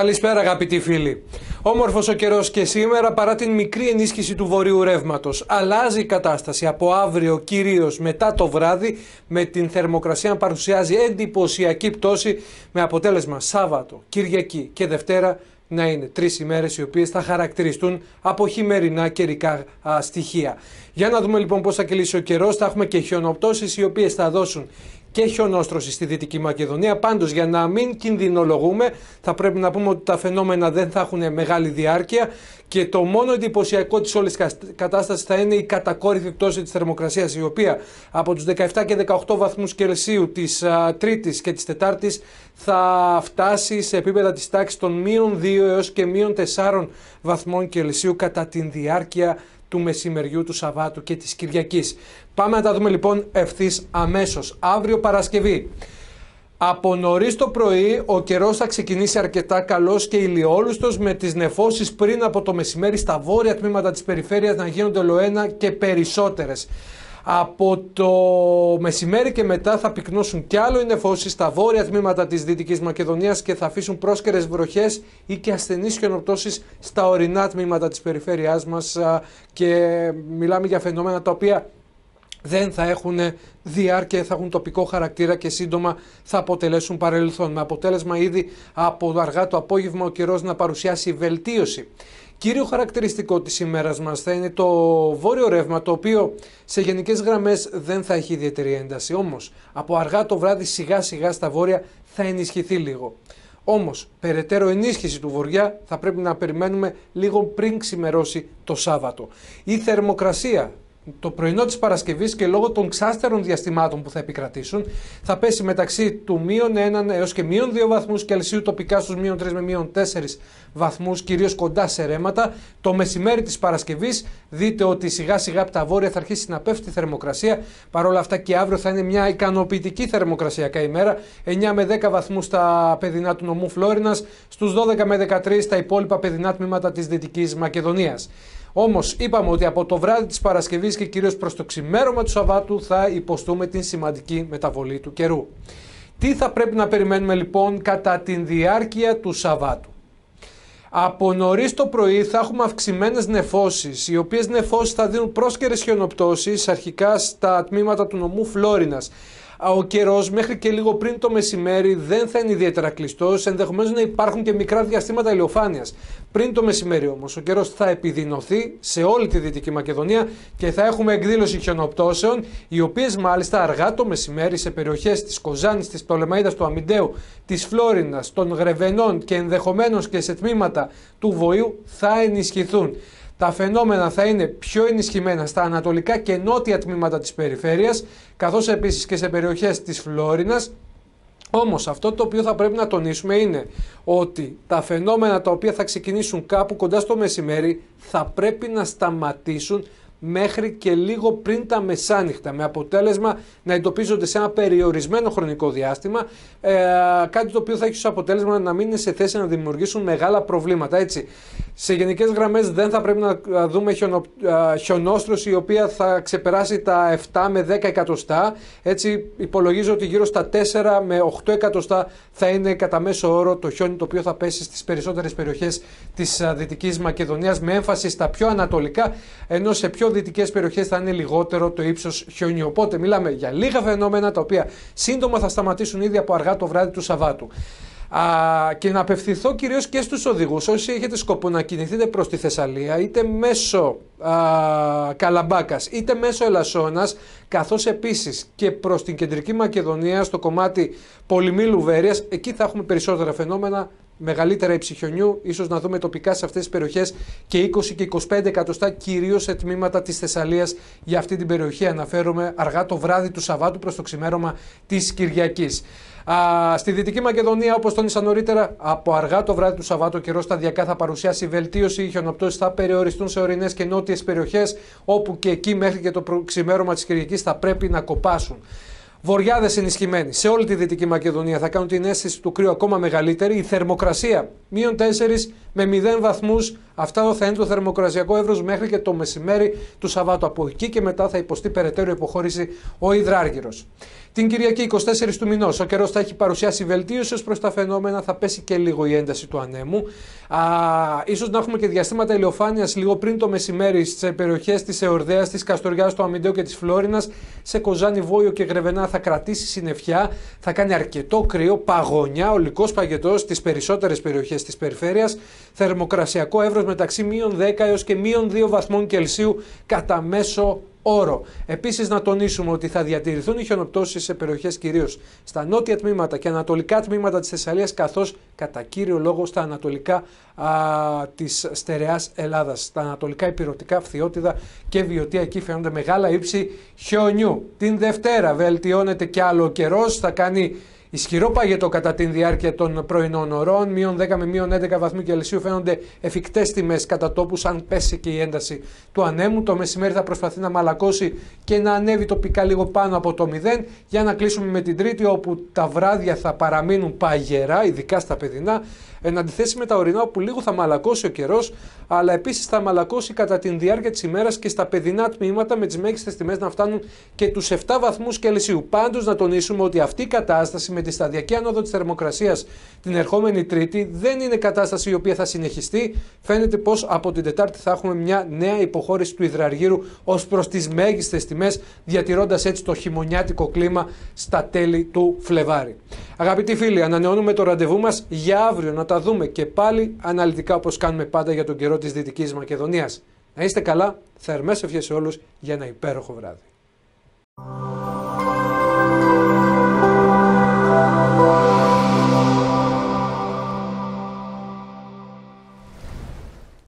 Καλησπέρα αγαπητοί φίλοι. Όμορφος ο καιρός και σήμερα παρά την μικρή ενίσχυση του βορείου ρεύματος. Αλλάζει η κατάσταση από αύριο κυρίως μετά το βράδυ με την θερμοκρασία να παρουσιάζει εντυπωσιακή πτώση με αποτέλεσμα Σάββατο, Κυριακή και Δευτέρα να είναι τρεις ημέρες οι οποίες θα χαρακτηριστούν από χειμερινά καιρικά στοιχεία. Για να δούμε λοιπόν πώς θα κυλήσει ο καιρός. Θα έχουμε και χιονοπτώσεις οι οποίες θα δώσουν και χιονόστρωση στη Δυτική Μακεδονία. Πάντως, για να μην κινδυνολογούμε, θα πρέπει να πούμε ότι τα φαινόμενα δεν θα έχουν μεγάλη διάρκεια και το μόνο εντυπωσιακό της όλης κατάστασης θα είναι η κατακόρυφη πτώση της θερμοκρασίας, η οποία από τους 17 και 18 βαθμούς Κελσίου της Τρίτης και της Τετάρτης θα φτάσει σε επίπεδα της τάξης των μείων 2 έως και μείων 4 βαθμών Κελσίου κατά τη διάρκεια του μεσημεριού, του Σαββάτου και της Κυριακής. Πάμε να τα δούμε λοιπόν ευθύς αμέσως. Αύριο Παρασκευή. Από νωρίς το πρωί ο καιρός θα ξεκινήσει αρκετά καλός και ηλιόλουστος με τις νεφώσεις πριν από το μεσημέρι στα βόρεια τμήματα της περιφέρειας να γίνονται ολοένα και περισσότερες. Από το μεσημέρι και μετά θα πυκνώσουν κι άλλο οι νεφώσει στα βόρεια τμήματα της Δυτικής Μακεδονίας και θα αφήσουν πρόσκαιρες βροχές ή και ασθενείς χιονοπτώσεις στα ορεινά τμήματα της περιφέρειάς μας. Και μιλάμε για φαινόμενα τα οποία δεν θα έχουν διάρκεια, θα έχουν τοπικό χαρακτήρα και σύντομα θα αποτελέσουν παρελθόν. Με αποτέλεσμα ήδη από αργά το απόγευμα ο καιρός να παρουσιάσει βελτίωση. Κύριο χαρακτηριστικό της ημέρας μας θα είναι το βόρειο ρεύμα το οποίο σε γενικές γραμμές δεν θα έχει ιδιαίτερη ένταση. Όμως από αργά το βράδυ σιγά σιγά στα βόρεια θα ενισχυθεί λίγο. Όμως περαιτέρω ενίσχυση του βοριά θα πρέπει να περιμένουμε λίγο πριν ξημερώσει το Σάββατο. Η θερμοκρασία το πρωινό της Παρασκευής και λόγω των ξάστερων διαστημάτων που θα επικρατήσουν θα πέσει μεταξύ του μείον 1 έως και μείον 2 βαθμούς Κελσίου τοπικά στους μείον 3 με μείον 4 βαθμούς, κυρίως κοντά σε ρέματα. Το μεσημέρι της Παρασκευής δείτε ότι σιγά σιγά από τα βόρεια θα αρχίσει να πέφτει η θερμοκρασία. Παρόλα αυτά και αύριο θα είναι μια ικανοποιητική θερμοκρασιακά ημέρα. 9 με 10 βαθμούς στα παιδινά του νομού Φλόρινας, στους 12 με 13 στα υπόλοιπα παιδινά τμήματα της Δυτικής Μακεδονίας. Όμως είπαμε ότι από το βράδυ της Παρασκευής και κυρίως προς το ξημέρωμα του Σαββάτου θα υποστούμε την σημαντική μεταβολή του καιρού. Τι θα πρέπει να περιμένουμε λοιπόν κατά τη διάρκεια του Σαββάτου. Από νωρίς το πρωί θα έχουμε αυξημένες νεφώσεις, οι οποίες νεφώσεις θα δίνουν πρόσκαιρες χιονοπτώσεις αρχικά στα τμήματα του νομού Φλόρινας ο καιρός μέχρι και λίγο πριν το μεσημέρι δεν θα είναι ιδιαίτερα κλειστός, ενδεχομένως να υπάρχουν και μικρά διαστήματα ηλιοφάνειας. Πριν το μεσημέρι όμως, ο καιρός θα επιδεινωθεί σε όλη τη Δυτική Μακεδονία και θα έχουμε εκδήλωση χιονοπτώσεων, οι οποίες μάλιστα αργά το μεσημέρι σε περιοχές της Κοζάνης, της Πτολεμαίδα, του Αμιντέου, της Φλόρινας, των Γρεβενών και ενδεχομένως και σε τμήματα του Βοΐου θα ενισχυθούν τα φαινόμενα θα είναι πιο ενισχυμένα στα ανατολικά και νότια τμήματα της περιφέρειας, καθώς επίσης και σε περιοχές της Φλόρινας. Όμως αυτό το οποίο θα πρέπει να τονίσουμε είναι ότι τα φαινόμενα τα οποία θα ξεκινήσουν κάπου κοντά στο μεσημέρι θα πρέπει να σταματήσουν μέχρι και λίγο πριν τα μεσάνυχτα με αποτέλεσμα να εντοπίζονται σε ένα περιορισμένο χρονικό διάστημα ε, κάτι το οποίο θα έχει ως αποτέλεσμα να μην είναι σε θέση να δημιουργήσουν μεγάλα προβλήματα έτσι. Σε γενικές γραμμές δεν θα πρέπει να δούμε χιονο, χιονόστρωση η οποία θα ξεπεράσει τα 7 με 10 εκατοστά. Έτσι υπολογίζω ότι γύρω στα 4 με 8 εκατοστά θα είναι κατά μέσο όρο το χιόνι το οποίο θα πέσει στις περισσότερες περιοχές της Δυτικής Μακεδονίας με έμφαση στα πιο ανατολικά ενώ σε πιο δυτικές περιοχές θα είναι λιγότερο το ύψος χιόνι. Οπότε μιλάμε για λίγα φαινόμενα τα οποία σύντομα θα σταματήσουν ήδη από αργά το βράδυ του Σαββάτου και να απευθυνθώ κυρίως και στους οδηγούς, όσοι έχετε σκοπό να κινηθείτε προς τη Θεσσαλία, είτε μέσω α, Καλαμπάκας, είτε μέσω Ελασσόνας, καθώς επίσης και προς την Κεντρική Μακεδονία, στο κομμάτι Πολυμή βέρειας εκεί θα έχουμε περισσότερα φαινόμενα μεγαλύτερα υψυχιονιού, ίσως να δούμε τοπικά σε αυτές τις περιοχές και 20 και 25 εκατοστά κυρίως σε τμήματα της Θεσσαλίας για αυτή την περιοχή. Αναφέρομαι αργά το βράδυ του Σαββάτου προς το ξημέρωμα της Κυριακής. στη Δυτική Μακεδονία, όπως τόνισα νωρίτερα, από αργά το βράδυ του Σαββάτου καιρός σταδιακά θα παρουσιάσει βελτίωση. Οι χιονοπτώσεις θα περιοριστούν σε ορεινές και νότιες περιοχές, όπου και εκεί μέχρι και το ξημέρωμα της Κυριακής θα πρέπει να κοπάσουν. Βορειάδε ενισχυμένοι σε όλη τη Δυτική Μακεδονία θα κάνουν την αίσθηση του κρύου ακόμα μεγαλύτερη. Η θερμοκρασία μείον 4 με 0 βαθμούς Αυτά θα είναι το θερμοκρασιακό εύρος μέχρι και το μεσημέρι του Σαββάτου. Από εκεί και μετά θα υποστεί περαιτέρω υποχώρηση ο υδράργυρος. Την Κυριακή 24 του μηνός, ο καιρός θα έχει παρουσιάσει βελτίωση ως προς τα φαινόμενα, θα πέσει και λίγο η ένταση του ανέμου. Α, ίσως να έχουμε και διαστήματα ηλιοφάνειας λίγο πριν το μεσημέρι στι περιοχές της Εορδέας, της Καστοριάς, του Αμυντέου και της Φλόρινας. Σε Κοζάνη, Βόιο και Γρεβενά θα κρατήσει συννεφιά, θα κάνει αρκετό κρύο, παγωνιά, ολικός παγετός στις περισσότερες περιοχές της περιφέρειας, θερμοκρασιακό εύρος μεταξύ μείον 10 έως και μείον 2 βαθμών Κελσίου κατά μέσο όρο. Επίσης, να τονίσουμε ότι θα διατηρηθούν οι χιονοπτώσεις σε περιοχές κυρίως στα νότια τμήματα και ανατολικά τμήματα της Θεσσαλίας, καθώς κατά κύριο λόγο στα ανατολικά τη της Ελλάδα. Ελλάδας. Στα ανατολικά υπηρετικά φθιότιδα και βιωτία εκεί φαίνονται μεγάλα ύψη χιονιού. Την Δευτέρα βελτιώνεται και άλλο ο καιρός, θα κάνει Ισχυρό πάγετο κατά την διάρκεια των πρωινών ωρών, μείον 10 με μείον 11 βαθμού Κελσίου φαίνονται εφικτές τιμές κατά τόπους αν πέσει και η ένταση του ανέμου. Το μεσημέρι θα προσπαθεί να μαλακώσει και να ανέβει τοπικά λίγο πάνω από το 0 για να κλείσουμε με την Τρίτη όπου τα βράδια θα παραμείνουν παγερά, ειδικά στα παιδινά, εν αντιθέσει με τα ορεινά όπου λίγο θα μαλακώσει ο καιρός, αλλά επίσης θα μαλακώσει κατά την διάρκεια της ημέρας και στα παιδινά τμήματα με τις μέγιστες τιμές να φτάνουν και τους 7 βαθμούς Κελσίου. Πάντως να τονίσουμε ότι αυτή η κατάσταση με τη σταδιακή άνοδο της θερμοκρασίας την ερχόμενη Τρίτη δεν είναι κατάσταση η οποία θα συνεχιστεί. Φαίνεται πως από την Τετάρτη θα έχουμε μια νέα υποχώρηση του υδραργύρου ως προς τις μέγιστες τιμές, διατηρώντας έτσι το χειμωνιάτικο κλίμα στα τέλη του Φλεβάρι. Αγαπητοί φίλοι, ανανεώνουμε το ραντεβού μας για αύριο να τα δούμε και πάλι αναλυτικά όπως κάνουμε πάντα για τον καιρό της Δυτικής Μακεδονίας. Να είστε καλά, θερμές ευχές σε όλους για ένα υπέροχο βράδυ.